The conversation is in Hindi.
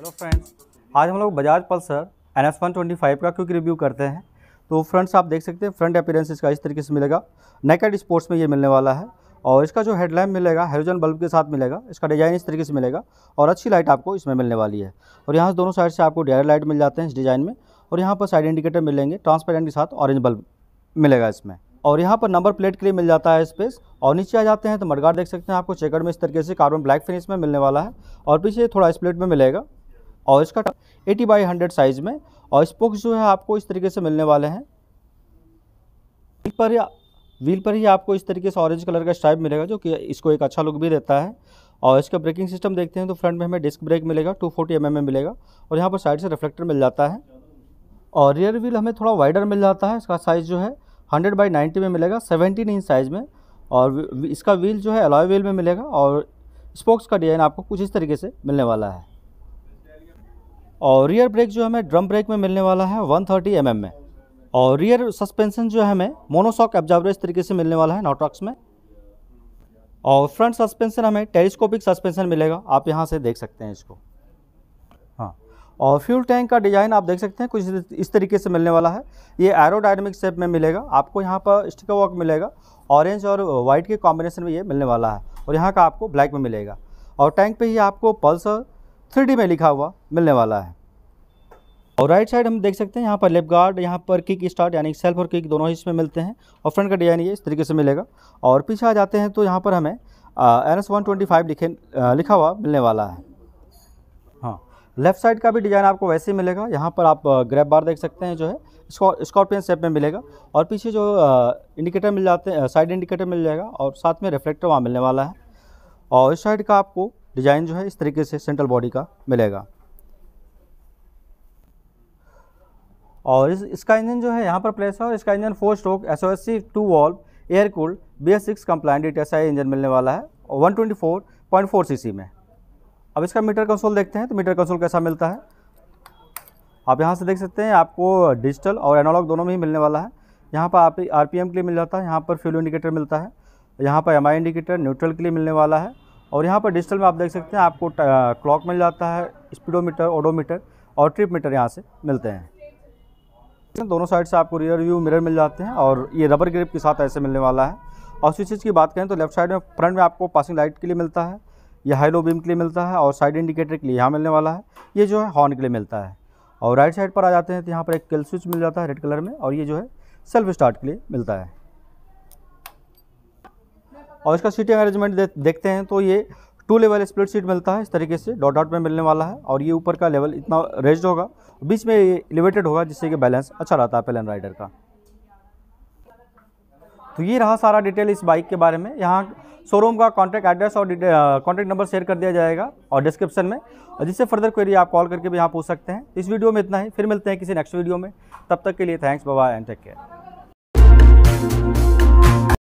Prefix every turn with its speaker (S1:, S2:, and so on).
S1: हेलो फ्रेंड्स आज हम लोग Bajaj Pulsar N S one twenty five का क्योंकि रिव्यू करते हैं तो फ्रेंड्स आप देख सकते हैं फ्रंट अपीरेंस इसका इस तरीके से मिलेगा नेकेड स्पोर्ट्स में ये मिलने वाला है और इसका जो हेडलैम्प मिलेगा हेरोजन बल्ब के साथ मिलेगा इसका डिज़ाइन इस तरीके से मिलेगा और अच्छी लाइट आपको इसमें मिलने वाली है और यहाँ से दोनों साइड से आपको डेयर लाइट मिल जाते हैं इस डिज़ाइन में और यहाँ पर साइड इंडिकेटर मिलेंगे ट्रांसपेरेंट के साथ ऑरेंज बल्ब मिलेगा इसमें और यहाँ पर नंबर प्लेट के लिए मिल जाता है स्पेस और नीचे आ जाते हैं तो मडगार्ड देख सकते हैं आपको चेकड़ में इस तरीके से कार्बन ब्लैक फिनिश में मिलने वाला है और पीछे थोड़ा स्प्लेट में मिलेगा और इसका एटी बाई हंड्रेड साइज़ में और स्पोक्स जो है आपको इस तरीके से मिलने वाले हैं व्हील पर या व्हील पर ही आपको इस तरीके से ऑरेंज कलर का स्ट्राइप मिलेगा जो कि इसको एक अच्छा लुक भी देता है और इसका ब्रेकिंग सिस्टम देखते हैं तो फ्रंट में हमें डिस्क ब्रेक मिलेगा टू फोर्टी mm में मिलेगा और यहाँ पर साइड से रिफ्लेक्टर मिल जाता है और रियर व्हील हमें थोड़ा वाइडर मिल जाता है इसका साइज़ जो है हंड्रेड बाई नाइन्टी में मिलेगा सेवेंटीन इंच साइज़ में और इसका व्हील जो है अलॉय व्हील में मिलेगा और स्पोक्स का डिज़ाइन आपको कुछ इस तरीके से मिलने वाला है और रियर ब्रेक जो हमें ड्रम ब्रेक में मिलने वाला है 130 थर्टी mm में और रियर सस्पेंशन जो है हमें मोनोसॉक एब्जॉर्वर इस तरीके से मिलने वाला है नोटॉक्स में और फ्रंट सस्पेंशन हमें टेलीस्कोपिक सस्पेंशन मिलेगा आप यहाँ से देख सकते हैं इसको हाँ और फ्यूल टैंक का डिज़ाइन आप देख सकते हैं कुछ इस तरीके से मिलने वाला है ये एरोडायनेमिक शेप में मिलेगा आपको यहाँ पर स्टिकर वॉक मिलेगा ऑरेंज और वाइट के कॉम्बिनेशन में ये मिलने वाला है और यहाँ का आपको ब्लैक में मिलेगा और टैंक पे ही आपको पल्सर थ्री में लिखा हुआ मिलने वाला है और राइट साइड हम देख सकते हैं यहाँ पर लेफ्ट गार्ड यहाँ पर किक स्टार्ट यानी सेल्फ और किक दोनों ही इसमें मिलते हैं और फ्रंट का डिजाइन ये इस तरीके से मिलेगा और पीछे आ जाते हैं तो यहाँ पर हमें N S one twenty five लिखे आ, लिखा हुआ मिलने वाला है हाँ लेफ्ट साइड का भी डिज़ाइन आपको वैसे ही मिलेगा यहाँ पर आप ग्रैप बार देख सकते हैं जो है स्कॉर्पियन शेप में मिलेगा और पीछे जो इंडिकेटर मिल जाते हैं साइड इंडिकेटर मिल जाएगा और साथ में रिफ्लेक्टर वहाँ मिलने वाला है और इस साइड का आपको डिज़ाइन जो है इस तरीके से सेंट्रल बॉडी का मिलेगा और इस इसका इंजन जो है यहाँ पर प्लेस है और इसका engine four stroke S O S C two valve air cooled B S six compliant D e engine मिलने वाला है और one twenty four point four C C में अब इसका मीटर कंसोल देखते हैं तो मीटर कंसोल कैसा मिलता है आप यहाँ से देख सकते हैं आपको डिजिटल और एनालॉग दोनों में ही मिलने वाला है यहाँ पर आप आर के लिए मिल जाता है यहाँ पर फ्यूल इंडिकेटर मिलता है यहाँ पर एम इंडिकेटर न्यूट्रल के लिए मिलने वाला है और यहाँ पर डिजिटल में आप देख सकते हैं आपको क्लॉक मिल जाता है स्पीडोमीटर ओडोमीटर और ट्रिप मीटर यहाँ से मिलते हैं दोनों साइड से आपको रियर व्यू मिरर मिल जाते हैं और ये रबर ग्रिप के साथ ऐसे मिलने वाला है और स्विचेज की बात करें तो लेफ्ट साइड में फ्रंट में आपको पासिंग लाइट के लिए मिलता है यह हाई लो बीम के लिए मिलता है और साइड इंडिकेटर के लिए यहाँ मिलने वाला है ये जो है हॉर्न के लिए मिलता है और राइट साइड पर आ जाते हैं तो यहाँ पर एक किल स्विच मिल जाता है रेड कलर में और ये जो है सेल्फ स्टार्ट के लिए मिलता है और इसका सीटिंग अरेंजमेंट देखते हैं तो ये टू लेवल स्प्लिट सीट मिलता है इस तरीके से डॉट डॉट में मिलने वाला है और ये ऊपर का लेवल इतना रेज होगा बीच में ये एलिवेटेड होगा जिससे कि बैलेंस अच्छा रहता है पेलन राइडर का तो ये रहा सारा डिटेल इस बाइक के बारे में यहाँ शोरूम का कॉन्टैक्ट एड्रेस और कॉन्टैक्ट नंबर शेयर कर दिया जाएगा और डिस्क्रिप्शन में और जिससे फर्दर क्वेरी आप कॉल करके भी यहाँ पूछ सकते हैं इस वीडियो में इतना ही फिर मिलते हैं किसी नेक्स्ट वीडियो में तब तक के लिए थैंक्स बाबा एंड टेक केयर